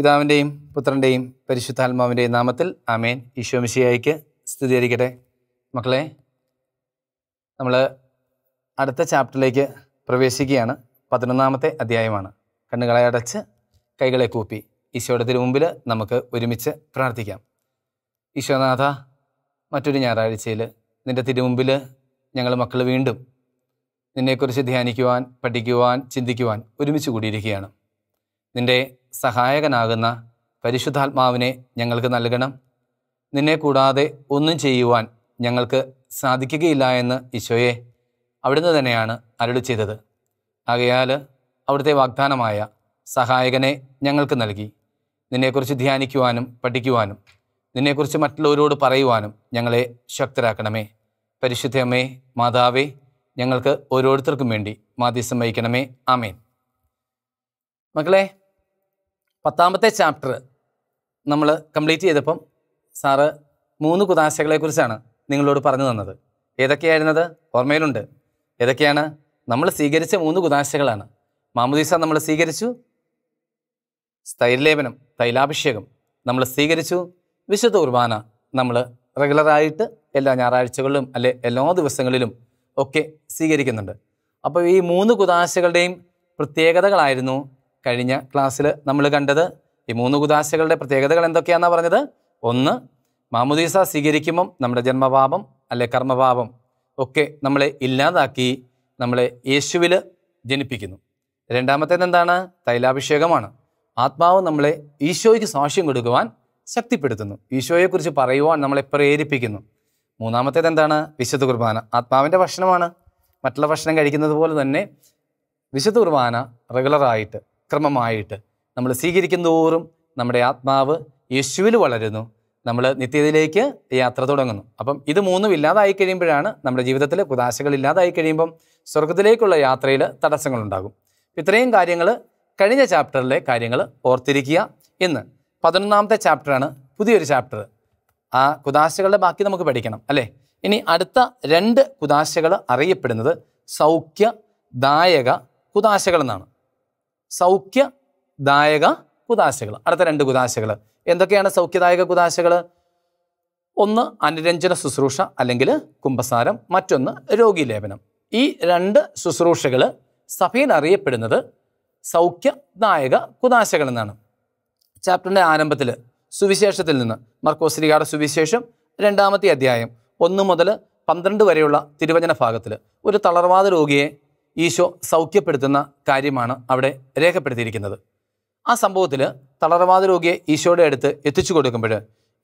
പിതാവിൻ്റെയും പുത്രൻ്റെയും പരിശുദ്ധാത്മാവിൻ്റെയും നാമത്തിൽ ആമേൻ ഈശോമിശിയായിക്ക് സ്ഥിതീകരിക്കട്ടെ മക്കളെ നമ്മൾ അടുത്ത ചാപ്റ്ററിലേക്ക് പ്രവേശിക്കുകയാണ് പതിനൊന്നാമത്തെ അധ്യായമാണ് കണ്ണുകളെ അടച്ച് കൈകളെ കൂപ്പി ഈശോയുടെ തിരുമുമ്പിൽ നമുക്ക് ഒരുമിച്ച് പ്രാർത്ഥിക്കാം ഈശോനാഥ മറ്റൊരു ഞായറാഴ്ചയിൽ നിൻ്റെ തിരുമുമ്പിൽ ഞങ്ങൾ മക്കൾ വീണ്ടും നിന്നെക്കുറിച്ച് ധ്യാനിക്കുവാൻ പഠിക്കുവാൻ ചിന്തിക്കുവാൻ ഒരുമിച്ച് കൂടിയിരിക്കുകയാണ് നിൻ്റെ സഹായകനാകുന്ന പരിശുദ്ധാത്മാവിനെ ഞങ്ങൾക്ക് നൽകണം നിന്നെ കൂടാതെ ഒന്നും ചെയ്യുവാൻ ഞങ്ങൾക്ക് സാധിക്കുകയില്ല എന്ന് ഈശോയെ അവിടുന്ന് തന്നെയാണ് അരുളി ചെയ്തത് ആകയാൽ അവിടുത്തെ വാഗ്ദാനമായ സഹായകനെ ഞങ്ങൾക്ക് നൽകി നിന്നെക്കുറിച്ച് ധ്യാനിക്കുവാനും പഠിക്കുവാനും നിന്നെക്കുറിച്ച് മറ്റുള്ളവരോട് പറയുവാനും ഞങ്ങളെ ശക്തരാക്കണമേ പരിശുദ്ധയമ്മേ മാതാവേ ഞങ്ങൾക്ക് ഓരോരുത്തർക്കും വേണ്ടി മാധ്യസം വഹിക്കണമേ ആമേൻ മക്കളെ പത്താമത്തെ ചാപ്റ്റർ നമ്മൾ കംപ്ലീറ്റ് ചെയ്തപ്പം സാറ് മൂന്ന് കുതാശകളെക്കുറിച്ചാണ് നിങ്ങളോട് പറഞ്ഞു തന്നത് ഏതൊക്കെയായിരുന്നത് ഓർമ്മയിലുണ്ട് ഏതൊക്കെയാണ് നമ്മൾ സ്വീകരിച്ച മൂന്ന് കുതാശകളാണ് മാമുദീസ നമ്മൾ സ്വീകരിച്ചു സ്ഥൈര്യലേപനം തൈലാഭിഷേകം നമ്മൾ സ്വീകരിച്ചു വിശുദ്ധ കുർബാന നമ്മൾ റെഗുലറായിട്ട് എല്ലാ ഞായറാഴ്ചകളിലും അല്ലെ എല്ലാ ദിവസങ്ങളിലും ഒക്കെ സ്വീകരിക്കുന്നുണ്ട് അപ്പോൾ ഈ മൂന്ന് കുതാശകളുടെയും പ്രത്യേകതകളായിരുന്നു കഴിഞ്ഞ ക്ലാസ്സിൽ നമ്മൾ കണ്ടത് ഈ മൂന്ന് കുദാശകളുടെ പ്രത്യേകതകൾ എന്തൊക്കെയാണെന്നാണ് പറഞ്ഞത് ഒന്ന് മാമുദീസ സ്വീകരിക്കുമ്പം നമ്മുടെ ജന്മഭാവം അല്ലെ കർമ്മഭാവം ഒക്കെ നമ്മളെ ഇല്ലാതാക്കി നമ്മളെ യേശുവിൽ ജനിപ്പിക്കുന്നു രണ്ടാമത്തേത് എന്താണ് തൈലാഭിഷേകമാണ് ആത്മാവ് നമ്മളെ ഈശോയ്ക്ക് സാക്ഷ്യം കൊടുക്കുവാൻ ശക്തിപ്പെടുത്തുന്നു ഈശോയെക്കുറിച്ച് പറയുവാൻ നമ്മളെ പ്രേരിപ്പിക്കുന്നു മൂന്നാമത്തേത് എന്താണ് വിശുദ്ധ കുർബാന ആത്മാവിൻ്റെ ഭക്ഷണമാണ് മറ്റുള്ള ഭക്ഷണം കഴിക്കുന്നത് പോലെ തന്നെ വിശുദ്ധ കുർബാന റെഗുലറായിട്ട് ക്രമമായിട്ട് നമ്മൾ സ്വീകരിക്കും തോറും നമ്മുടെ ആത്മാവ് യേശുവിൽ വളരുന്നു നമ്മൾ നിത്യതയിലേക്ക് യാത്ര തുടങ്ങുന്നു അപ്പം ഇത് മൂന്നും ഇല്ലാതായി കഴിയുമ്പോഴാണ് നമ്മുടെ ജീവിതത്തിൽ കുതാശകൾ ഇല്ലാതായി കഴിയുമ്പം സ്വർഗത്തിലേക്കുള്ള യാത്രയിൽ തടസ്സങ്ങളുണ്ടാകും ഇത്രയും കാര്യങ്ങൾ കഴിഞ്ഞ ചാപ്റ്ററിലെ കാര്യങ്ങൾ ഓർത്തിരിക്കുക ഇന്ന് പതിനൊന്നാമത്തെ ചാപ്റ്ററാണ് പുതിയൊരു ചാപ്റ്റർ ആ കുതാശകളുടെ ബാക്കി നമുക്ക് പഠിക്കണം അല്ലേ ഇനി അടുത്ത രണ്ട് കുതാശകൾ അറിയപ്പെടുന്നത് സൗഖ്യദായക ദായക എന്നാണ് സൗഖ്യദായക കുദാശകൾ അടുത്ത രണ്ട് കുദാശകൾ എന്തൊക്കെയാണ് സൗഖ്യദായക കുദാശകൾ ഒന്ന് അനുരഞ്ജന ശുശ്രൂഷ അല്ലെങ്കിൽ കുംഭസാരം മറ്റൊന്ന് രോഗീലേപനം ഈ രണ്ട് ശുശ്രൂഷകൾ സഭയിൽ അറിയപ്പെടുന്നത് സൗഖ്യദായക കുദാശകൾ എന്നാണ് ചാപ്റ്ററിൻ്റെ ആരംഭത്തിൽ സുവിശേഷത്തിൽ നിന്ന് മർക്കോസ്ലികാരുടെ സുവിശേഷം രണ്ടാമത്തെ അധ്യായം ഒന്ന് മുതൽ പന്ത്രണ്ട് വരെയുള്ള തിരുവചന ഭാഗത്തിൽ ഒരു തളർവാദ രോഗിയെ ഈശോ സൗഖ്യപ്പെടുത്തുന്ന കാര്യമാണ് അവിടെ രേഖപ്പെടുത്തിയിരിക്കുന്നത് ആ സംഭവത്തിൽ തളർവാദ രോഗിയെ ഈശോയുടെ അടുത്ത് എത്തിച്ചു കൊടുക്കുമ്പോൾ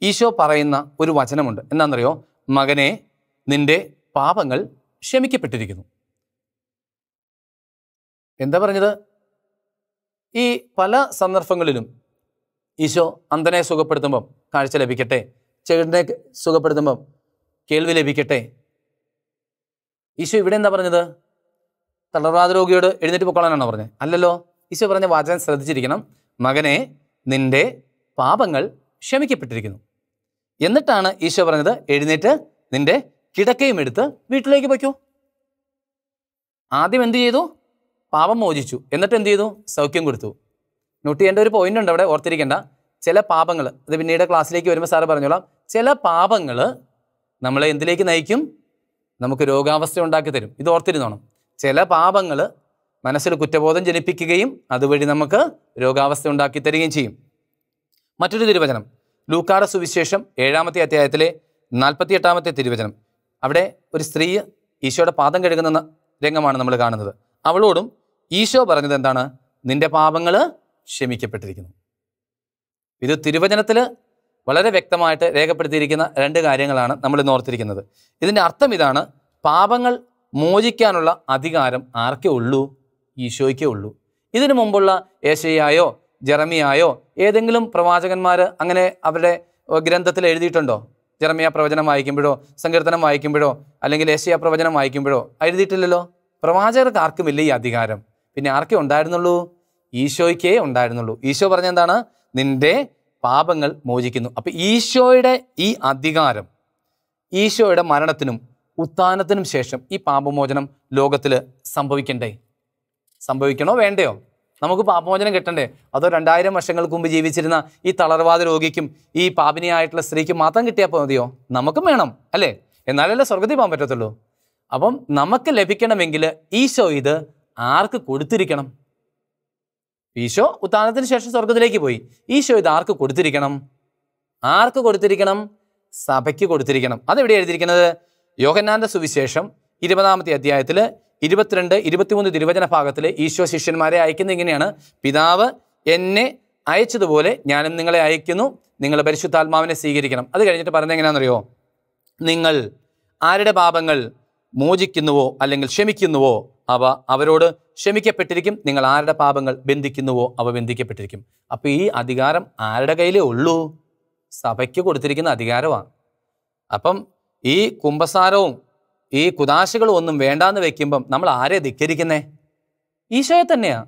ഈശോ പറയുന്ന ഒരു വചനമുണ്ട് എന്താണെന്നറിയോ മകനെ നിന്റെ പാപങ്ങൾ ക്ഷമിക്കപ്പെട്ടിരിക്കുന്നു എന്താ പറഞ്ഞത് ഈ പല സന്ദർഭങ്ങളിലും ഈശോ അന്ധനെ സുഖപ്പെടുത്തുമ്പം കാഴ്ച ലഭിക്കട്ടെ ചേട്ടനെ സുഖപ്പെടുത്തുമ്പം കേൾവി ലഭിക്കട്ടെ ഈശോ ഇവിടെ എന്താ പറഞ്ഞത് തളർവാദ രോഗിയോട് എഴുന്നേറ്റ് പൊക്കോളാനാണ് പറഞ്ഞത് അല്ലല്ലോ ഈശോ പറഞ്ഞ വാചകം ശ്രദ്ധിച്ചിരിക്കണം മകനെ നിന്റെ പാപങ്ങൾ ക്ഷമിക്കപ്പെട്ടിരിക്കുന്നു എന്നിട്ടാണ് ഈശോ പറഞ്ഞത് എഴുന്നേറ്റ് നിന്റെ കിടക്കയും എടുത്ത് വീട്ടിലേക്ക് വയ്ക്കൂ ആദ്യം എന്ത് ചെയ്തു പാപം മോചിച്ചു എന്നിട്ട് എന്ത് ചെയ്തു സൗഖ്യം കൊടുത്തു നോട്ട് ചെയ്യേണ്ട ഒരു പോയിന്റ് ഉണ്ട് അവിടെ ഓർത്തിരിക്കേണ്ട ചില പാപങ്ങൾ അത് പിന്നീട് ക്ലാസ്സിലേക്ക് വരുമ്പോൾ സാറ് പറഞ്ഞോളാം ചില പാപങ്ങൾ നമ്മളെ എന്തിലേക്ക് നയിക്കും നമുക്ക് രോഗാവസ്ഥ ഉണ്ടാക്കി തരും ഇത് ഓർത്തിരുന്നോണം ചില പാപങ്ങൾ മനസ്സിൽ കുറ്റബോധം ജനിപ്പിക്കുകയും അതുവഴി നമുക്ക് രോഗാവസ്ഥ ഉണ്ടാക്കി തരികയും ചെയ്യും മറ്റൊരു തിരുവചനം ലൂക്കാട സുവിശേഷം ഏഴാമത്തെ അധ്യായത്തിലെ നാൽപ്പത്തി എട്ടാമത്തെ തിരുവചനം അവിടെ ഒരു സ്ത്രീ ഈശോയുടെ പാദം കഴുകുന്ന രംഗമാണ് നമ്മൾ കാണുന്നത് അവളോടും ഈശോ പറഞ്ഞത് എന്താണ് നിന്റെ പാപങ്ങൾ ക്ഷമിക്കപ്പെട്ടിരിക്കുന്നു ഇത് തിരുവചനത്തിൽ വളരെ വ്യക്തമായിട്ട് രേഖപ്പെടുത്തിയിരിക്കുന്ന രണ്ട് കാര്യങ്ങളാണ് നമ്മൾ ഇന്ന് ഓർത്തിരിക്കുന്നത് ഇതിൻ്റെ അർത്ഥം ഇതാണ് പാപങ്ങൾ മോചിക്കാനുള്ള അധികാരം ആർക്കേ ഉള്ളൂ ഈശോയ്ക്കേ ഉള്ളൂ ഇതിനു മുമ്പുള്ള ഏഷയായോ ജെറമിയായോ ഏതെങ്കിലും പ്രവാചകന്മാർ അങ്ങനെ അവരുടെ ഗ്രന്ഥത്തിൽ എഴുതിയിട്ടുണ്ടോ ജെറമിയ പ്രവചനം വായിക്കുമ്പോഴോ സങ്കീർത്തനം വായിക്കുമ്പോഴോ അല്ലെങ്കിൽ ഏഷ്യ പ്രവചനം വായിക്കുമ്പോഴോ എഴുതിയിട്ടില്ലല്ലോ പ്രവാചകർക്ക് ആർക്കുമില്ല ഈ അധികാരം പിന്നെ ആർക്കേ ഉണ്ടായിരുന്നുള്ളൂ ഈശോയ്ക്കേ ഉണ്ടായിരുന്നുള്ളൂ ഈശോ പറഞ്ഞ എന്താണ് നിന്റെ പാപങ്ങൾ മോചിക്കുന്നു അപ്പം ഈശോയുടെ ഈ അധികാരം ഈശോയുടെ മരണത്തിനും ഉത്ഥാനത്തിനും ശേഷം ഈ പാപമോചനം ലോകത്തിൽ സംഭവിക്കണ്ടേ സംഭവിക്കണോ വേണ്ടയോ നമുക്ക് പാപമോചനം കിട്ടണ്ടേ അതോ രണ്ടായിരം വർഷങ്ങൾക്ക് മുമ്പ് ജീവിച്ചിരുന്ന ഈ തളർവാദ രോഗിക്കും ഈ പാപിനിയായിട്ടുള്ള സ്ത്രീക്കും മാത്രം കിട്ടിയപ്പോൾ മതിയോ നമുക്കും വേണം അല്ലേ എന്നാലല്ലേ സ്വർഗത്തിൽ പോകാൻ പറ്റത്തുള്ളൂ അപ്പം നമുക്ക് ലഭിക്കണമെങ്കിൽ ഈശോ ഇത് ആർക്ക് കൊടുത്തിരിക്കണം ഈശോ ഉത്താനത്തിന് ശേഷം സ്വർഗത്തിലേക്ക് പോയി ഈശോ ഇത് ആർക്ക് കൊടുത്തിരിക്കണം ആർക്ക് കൊടുത്തിരിക്കണം സഭയ്ക്ക് കൊടുത്തിരിക്കണം അതെവിടെ എഴുതിയിരിക്കുന്നത് യോഗനാന്റെ സുവിശേഷം ഇരുപതാമത്തെ അധ്യായത്തിൽ ഇരുപത്തിരണ്ട് ഇരുപത്തിമൂന്ന് തിരുവചന ഭാഗത്തിൽ ഈശോ ശിഷ്യന്മാരെ അയക്കുന്നത് ഇങ്ങനെയാണ് പിതാവ് എന്നെ അയച്ചതുപോലെ ഞാനും നിങ്ങളെ അയക്കുന്നു നിങ്ങൾ പരിശുദ്ധാത്മാവിനെ സ്വീകരിക്കണം അത് കഴിഞ്ഞിട്ട് പറഞ്ഞത് എങ്ങനെയാണെന്നറിയോ നിങ്ങൾ ആരുടെ പാപങ്ങൾ മോചിക്കുന്നുവോ അല്ലെങ്കിൽ ക്ഷമിക്കുന്നുവോ അവ അവരോട് ക്ഷമിക്കപ്പെട്ടിരിക്കും നിങ്ങൾ ആരുടെ പാപങ്ങൾ ബന്ധിക്കുന്നുവോ അവ ബന്ധിക്കപ്പെട്ടിരിക്കും അപ്പോൾ ഈ അധികാരം ആരുടെ കയ്യിലേ ഉള്ളൂ സഭയ്ക്ക് കൊടുത്തിരിക്കുന്ന അധികാരമാണ് അപ്പം ഈ കുംഭസാരവും ഈ കുദാശകളും ഒന്നും വേണ്ടാന്ന് വെക്കുമ്പം നമ്മൾ ആരെ ധിക്കരിക്കുന്നേ ഈശോയെ തന്നെയാ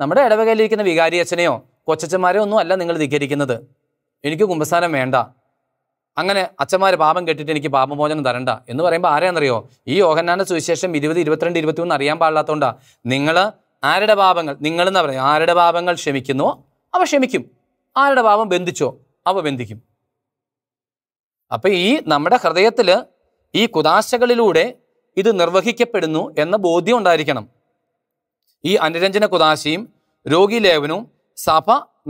നമ്മുടെ ഇടവകയിലിരിക്കുന്ന വികാരി അച്ഛനെയോ കൊച്ചച്ചന്മാരെയോ ഒന്നും അല്ല നിങ്ങൾ ധിക്കരിക്കുന്നത് എനിക്ക് കുംഭസാരം വേണ്ട അങ്ങനെ അച്ഛന്മാർ പാപം കെട്ടിട്ട് എനിക്ക് പാപമോചനം തരണ്ട എന്ന് പറയുമ്പോൾ ആരെയെന്നറിയോ ഈ യോഹന്നാന്റെ സുവിശേഷം ഇരുപത് ഇരുപത്തിരണ്ട് ഇരുപത്തിമൂന്ന് അറിയാൻ പാടില്ലാത്തതുകൊണ്ടാ നിങ്ങൾ ആരുടെ പാപങ്ങൾ എന്നാ പറയുക ആരുടെ പാപങ്ങൾ ക്ഷമിക്കുന്നോ അവ ക്ഷമിക്കും ആരുടെ പാപം ബന്ധിച്ചോ അവ ബന്ധിക്കും അപ്പോൾ ഈ നമ്മുടെ ഹൃദയത്തിൽ ഈ കുദാശകളിലൂടെ ഇത് നിർവഹിക്കപ്പെടുന്നു എന്ന ബോധ്യം ഉണ്ടായിരിക്കണം ഈ അനുരഞ്ജന രോഗി ലേവനവും സഭ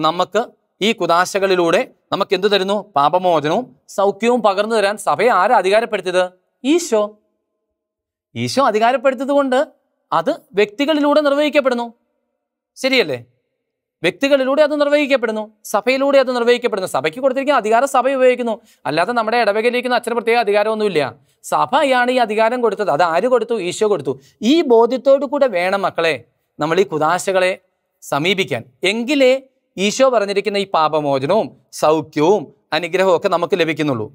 നമുക്ക് ഈ കുദാശകളിലൂടെ നമുക്ക് എന്തു തരുന്നു പാപമോചനവും സൗഖ്യവും പകർന്നു തരാൻ സഭയെ ആരാ അധികാരപ്പെടുത്തിയത് ഈശോ ഈശോ അധികാരപ്പെടുത്തിയത് കൊണ്ട് അത് വ്യക്തികളിലൂടെ നിർവഹിക്കപ്പെടുന്നു ശരിയല്ലേ വ്യക്തികളിലൂടെ അത് നിർവഹിക്കപ്പെടുന്നു സഭയിലൂടെ അത് നിർവഹിക്കപ്പെടുന്നു സഭയ്ക്ക് കൊടുത്തിരിക്കുന്ന അധികാരം സഭ ഉപയോഗിക്കുന്നു അല്ലാതെ നമ്മുടെ ഇടവകയിലിരിക്കുന്ന അച്ഛന് പ്രത്യേക അധികാരമൊന്നുമില്ല സഭയാണ് ഈ അധികാരം കൊടുത്തത് അത് ആര് കൊടുത്തു ഈശോ കൊടുത്തു ഈ ബോധ്യത്തോടു കൂടെ വേണം മക്കളെ നമ്മൾ ഈ കുദാശകളെ സമീപിക്കാൻ എങ്കിലേ ഈശോ പറഞ്ഞിരിക്കുന്ന ഈ പാപമോചനവും സൗഖ്യവും അനുഗ്രഹവും ഒക്കെ നമുക്ക് ലഭിക്കുന്നുള്ളൂ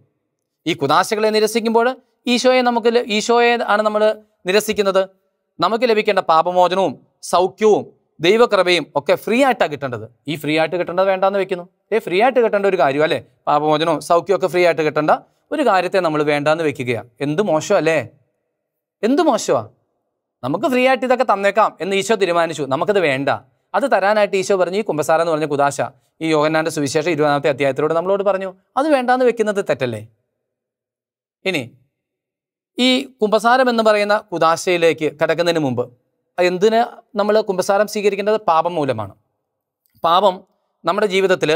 ഈ കുദാശകളെ നിരസിക്കുമ്പോൾ ഈശോയെ നമുക്ക് ഈശോയെ ആണ് നമ്മൾ നിരസിക്കുന്നത് നമുക്ക് ലഭിക്കേണ്ട പാപമോചനവും സൗഖ്യവും ദൈവകൃപയും ഒക്കെ ഫ്രീ ആയിട്ടാണ് കിട്ടേണ്ടത് ഈ ഫ്രീ ആയിട്ട് കിട്ടേണ്ടത് വേണ്ടാന്ന് വെക്കുന്നു ഏ ഫ്രീ ആയിട്ട് കിട്ടേണ്ട ഒരു കാര്യം അല്ലേ പാപമോചനോ സൗഖ്യമൊക്കെ ഒക്കെ ഫ്രീ ആയിട്ട് കിട്ടേണ്ട ഒരു കാര്യത്തെ നമ്മൾ വേണ്ടാന്ന് വെക്കുകയാണ് എന്ത് മോശമല്ലേ എന്ത് മോശമാ നമുക്ക് ഫ്രീ ആയിട്ട് ഇതൊക്കെ തന്നേക്കാം എന്ന് ഈശോ തീരുമാനിച്ചു നമുക്കത് വേണ്ട അത് തരാനായിട്ട് ഈശോ പറഞ്ഞു ഈ കുമ്പസാര എന്ന് പറഞ്ഞ കുദാശ ഈ യോഗനാന്റെ സുവിശേഷം ഇരുപതാമത്തെ അധ്യായത്തിലൂടെ നമ്മളോട് പറഞ്ഞു അത് വേണ്ടാന്ന് വെക്കുന്നത് തെറ്റല്ലേ ഇനി ഈ കുമ്പസാരം എന്ന് പറയുന്ന കുദാശയിലേക്ക് കിടക്കുന്നതിന് മുമ്പ് എന്തിന് നമ്മൾ കുമ്പസാരം സ്വീകരിക്കേണ്ടത് പാപം മൂലമാണ് പാപം നമ്മുടെ ജീവിതത്തിൽ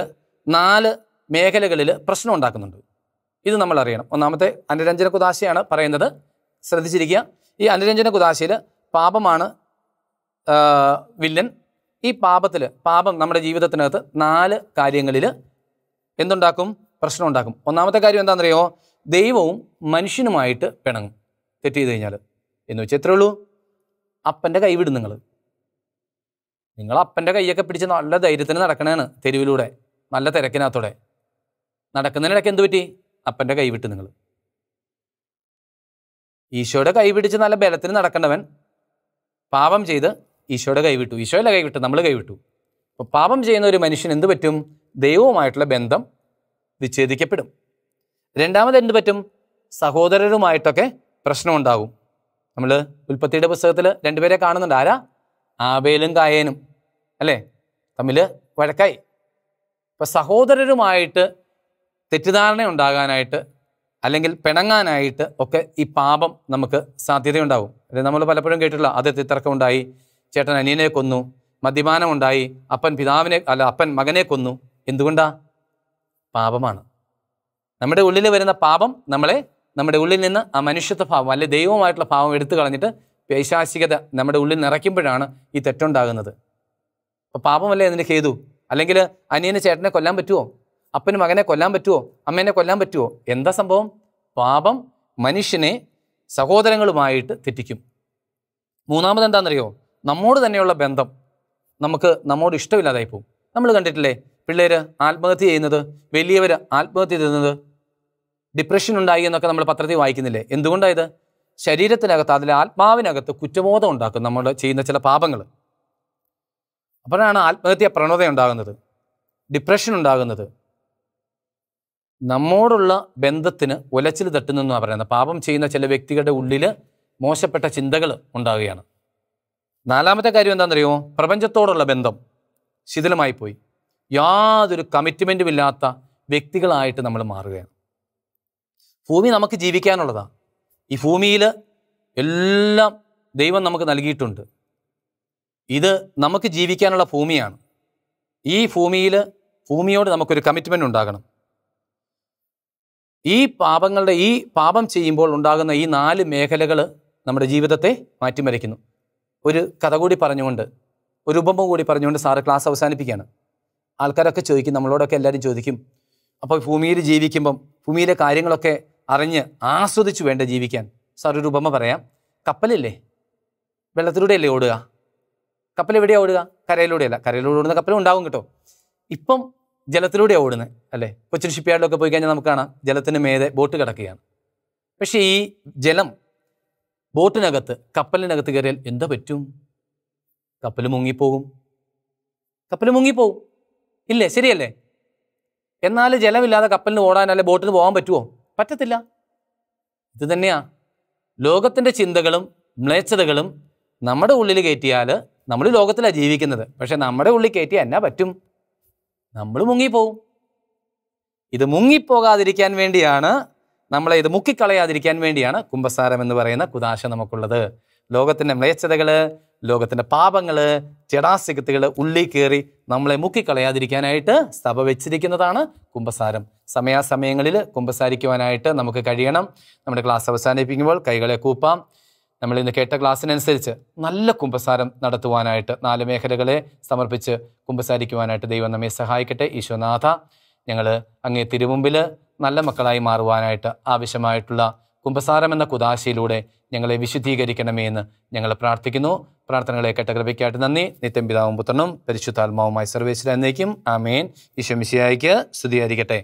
നാല് മേഖലകളിൽ പ്രശ്നം ഉണ്ടാക്കുന്നുണ്ട് ഇത് നമ്മൾ അറിയണം ഒന്നാമത്തെ അനുരഞ്ജന കുദാശയാണ് പറയുന്നത് ശ്രദ്ധിച്ചിരിക്കുക ഈ അനുരഞ്ജന കുദാശയിൽ പാപമാണ് വില്ലൻ ഈ പാപത്തിൽ പാപം നമ്മുടെ ജീവിതത്തിനകത്ത് നാല് കാര്യങ്ങളിൽ എന്തുണ്ടാക്കും പ്രശ്നം ഉണ്ടാക്കും ഒന്നാമത്തെ കാര്യം എന്താണെന്നറിയോ ദൈവവും മനുഷ്യനുമായിട്ട് പിണങ്ങും തെറ്റ് ചെയ്ത് കഴിഞ്ഞാൽ എന്ന് വെച്ചാൽ എത്രയുള്ളൂ അപ്പൻ്റെ കൈ വിടും നിങ്ങൾ നിങ്ങൾ അപ്പൻ്റെ കൈയൊക്കെ പിടിച്ച് നല്ല ധൈര്യത്തിന് നടക്കണേന്ന് തെരുവിലൂടെ നല്ല തിരക്കിനകത്തോടെ നടക്കുന്നതിനിടയ്ക്ക് എന്ത് പറ്റി അപ്പൻ്റെ കൈ വിട്ട് നിങ്ങൾ ഈശോയുടെ കൈ പിടിച്ച് നല്ല ബലത്തിന് നടക്കേണ്ടവൻ പാപം ചെയ്ത് ഈശോയുടെ കൈവിട്ടു ഈശോയുടെ കൈവിട്ടു നമ്മൾ കൈവിട്ടു അപ്പോൾ പാപം ചെയ്യുന്ന ഒരു മനുഷ്യൻ എന്ത് പറ്റും ദൈവവുമായിട്ടുള്ള ബന്ധം വിച്ഛേദിക്കപ്പെടും രണ്ടാമത് എന്ത് പറ്റും സഹോദരരുമായിട്ടൊക്കെ പ്രശ്നമുണ്ടാകും നമ്മൾ ഉൽപ്പത്തിയുടെ പുസ്തകത്തിൽ രണ്ടുപേരെ കാണുന്നുണ്ട് ആരാ ആബേലും കായേനും അല്ലേ തമ്മിൽ വഴക്കായി ഇപ്പം സഹോദരരുമായിട്ട് തെറ്റിദ്ധാരണ ഉണ്ടാകാനായിട്ട് അല്ലെങ്കിൽ പിണങ്ങാനായിട്ട് ഒക്കെ ഈ പാപം നമുക്ക് സാധ്യതയുണ്ടാവും അത് നമ്മൾ പലപ്പോഴും കേട്ടിട്ടുള്ള ആദ്യത്തെ ഉണ്ടായി ചേട്ടൻ അനിയനെ കൊന്നു മദ്യപാനമുണ്ടായി അപ്പൻ പിതാവിനെ അല്ല അപ്പൻ മകനെ കൊന്നു എന്തുകൊണ്ടാ പാപമാണ് നമ്മുടെ ഉള്ളിൽ വരുന്ന പാപം നമ്മളെ നമ്മുടെ ഉള്ളിൽ നിന്ന് ആ മനുഷ്യത്വ ഭാവം അല്ലെ ദൈവമായിട്ടുള്ള ഭാവം എടുത്തു കളഞ്ഞിട്ട് പേശാശികത നമ്മുടെ ഉള്ളിൽ നിറയ്ക്കുമ്പോഴാണ് ഈ തെറ്റുണ്ടാകുന്നത് അപ്പോൾ പാപമല്ലേ അതിന് ഹേതു അല്ലെങ്കിൽ അനിയനെ ചേട്ടനെ കൊല്ലാൻ പറ്റുമോ അപ്പന് മകനെ കൊല്ലാൻ പറ്റുമോ അമ്മേനെ കൊല്ലാൻ പറ്റുമോ എന്താ സംഭവം പാപം മനുഷ്യനെ സഹോദരങ്ങളുമായിട്ട് തെറ്റിക്കും മൂന്നാമത് എന്താണെന്നറിയോ നമ്മോട് തന്നെയുള്ള ബന്ധം നമുക്ക് നമ്മോട് ഇഷ്ടമില്ലാതായി പോകും നമ്മൾ കണ്ടിട്ടില്ലേ പിള്ളേർ ആത്മഹത്യ ചെയ്യുന്നത് വലിയവർ ആത്മഹത്യ ചെയ്യുന്നത് ഡിപ്രഷൻ ഉണ്ടായി എന്നൊക്കെ നമ്മൾ പത്രത്തിൽ വായിക്കുന്നില്ലേ എന്തുകൊണ്ടായത് ശരീരത്തിനകത്ത് അതിൽ ആത്മാവിനകത്ത് കുറ്റബോധം ഉണ്ടാക്കും നമ്മൾ ചെയ്യുന്ന ചില പാപങ്ങൾ അപ്പോഴാണ് ആത്മഹത്യ പ്രവണത ഉണ്ടാകുന്നത് ഡിപ്രഷൻ ഉണ്ടാകുന്നത് നമ്മോടുള്ള ബന്ധത്തിന് ഉലച്ചിൽ തട്ടുന്നെന്നാണ് പറയുന്നത് പാപം ചെയ്യുന്ന ചില വ്യക്തികളുടെ ഉള്ളിൽ മോശപ്പെട്ട ചിന്തകൾ ഉണ്ടാവുകയാണ് നാലാമത്തെ കാര്യം എന്താണെന്നറിയുമോ പ്രപഞ്ചത്തോടുള്ള ബന്ധം ശിഥിലമായി പോയി യാതൊരു കമ്മിറ്റ്മെൻറ്റും ഇല്ലാത്ത വ്യക്തികളായിട്ട് നമ്മൾ മാറുകയാണ് ഭൂമി നമുക്ക് ജീവിക്കാനുള്ളതാണ് ഈ ഭൂമിയിൽ എല്ലാം ദൈവം നമുക്ക് നൽകിയിട്ടുണ്ട് ഇത് നമുക്ക് ജീവിക്കാനുള്ള ഭൂമിയാണ് ഈ ഭൂമിയിൽ ഭൂമിയോട് നമുക്കൊരു കമ്മിറ്റ്മെൻ്റ് ഉണ്ടാകണം ഈ പാപങ്ങളുടെ ഈ പാപം ചെയ്യുമ്പോൾ ഉണ്ടാകുന്ന ഈ നാല് മേഖലകൾ നമ്മുടെ ജീവിതത്തെ മാറ്റിമറിക്കുന്നു ഒരു കഥ കൂടി പറഞ്ഞുകൊണ്ട് ഒരു ഉപമ കൂടി പറഞ്ഞുകൊണ്ട് സാറ് ക്ലാസ് അവസാനിപ്പിക്കുകയാണ് ആൾക്കാരൊക്കെ ചോദിക്കും നമ്മളോടൊക്കെ എല്ലാവരും ചോദിക്കും അപ്പോൾ ഭൂമിയിൽ ജീവിക്കുമ്പം ഭൂമിയിലെ കാര്യങ്ങളൊക്കെ അറിഞ്ഞ് ആസ്വദിച്ചു വേണ്ട ജീവിക്കാൻ സാർ ഒരു ഉപമ പറയാം കപ്പലില്ലേ വെള്ളത്തിലൂടെയല്ലേ ഓടുക കപ്പൽ എവിടെയാണ് ഓടുക കരയിലൂടെയല്ല കരയിലൂടെ ഓടുന്ന കപ്പലും ഉണ്ടാവും കേട്ടോ ഇപ്പം ജലത്തിലൂടെയാണ് ഓടുന്നത് അല്ലേ കൊച്ചിൻ ഷിപ്പ്യാർഡിലൊക്കെ പോയി കഴിഞ്ഞാൽ നമുക്ക് കാണാം ജലത്തിന് മേതെ ബോട്ട് കിടക്കുകയാണ് പക്ഷേ ഈ ജലം ബോട്ടിനകത്ത് കപ്പലിനകത്ത് കയറിയാൽ എന്താ പറ്റും കപ്പൽ മുങ്ങിപ്പോകും കപ്പൽ മുങ്ങിപ്പോകും ഇല്ലേ ശരിയല്ലേ എന്നാൽ ജലമില്ലാതെ കപ്പലിന് ഓടാൻ അല്ലെ ബോട്ടിന് പോകാൻ പറ്റുമോ പറ്റത്തില്ല ഇത് തന്നെയാ ലോകത്തിൻ്റെ ചിന്തകളും മ്ലേച്ഛതകളും നമ്മുടെ ഉള്ളിൽ കയറ്റിയാൽ നമ്മൾ ലോകത്തിലാണ് ജീവിക്കുന്നത് പക്ഷേ നമ്മുടെ ഉള്ളിൽ കയറ്റി എന്നാ പറ്റും നമ്മൾ മുങ്ങിപ്പോവും ഇത് മുങ്ങിപ്പോകാതിരിക്കാൻ വേണ്ടിയാണ് നമ്മളെ ഇത് മുക്കിക്കളയാതിരിക്കാൻ വേണ്ടിയാണ് കുംഭസാരം എന്ന് പറയുന്ന കുദാശ നമുക്കുള്ളത് ലോകത്തിൻ്റെ മ്ലേച്ഛതകൾ ലോകത്തിൻ്റെ പാപങ്ങൾ ജടാസികത്തുകൾ ഉള്ളിൽ കയറി നമ്മളെ മുക്കിക്കളയാതിരിക്കാനായിട്ട് സഭ വെച്ചിരിക്കുന്നതാണ് കുംഭസാരം സമയാസമയങ്ങളിൽ കുംഭസാരിക്കുവാനായിട്ട് നമുക്ക് കഴിയണം നമ്മുടെ ക്ലാസ് അവസാനിപ്പിക്കുമ്പോൾ കൈകളെ കൂപ്പാം നമ്മൾ ഇന്ന് കേട്ട ക്ലാസ്സിനനുസരിച്ച് നല്ല കുംഭസാരം നടത്തുവാനായിട്ട് നാല് മേഖലകളെ സമർപ്പിച്ച് കുംഭസാരിക്കുവാനായിട്ട് ദൈവം നമ്മെ സഹായിക്കട്ടെ ഈശോനാഥ ഞങ്ങൾ അങ്ങേ തിരുമുമ്പിൽ നല്ല മക്കളായി മാറുവാനായിട്ട് ആവശ്യമായിട്ടുള്ള കുംഭസാരം എന്ന കുതാശയിലൂടെ ഞങ്ങളെ വിശുദ്ധീകരിക്കണമേ എന്ന് ഞങ്ങൾ പ്രാർത്ഥിക്കുന്നു പ്രാർത്ഥനകളെ കെട്ടകൃപയ്ക്കായിട്ട് നന്ദി നിത്യം പിതാവും പുത്രനും പരിശുദ്ധാത്മാവുമായി എന്നേക്കും ആമേൻ ഈശോ മിശിയായിക്ക് സ്തുതിയായിരിക്കട്ടെ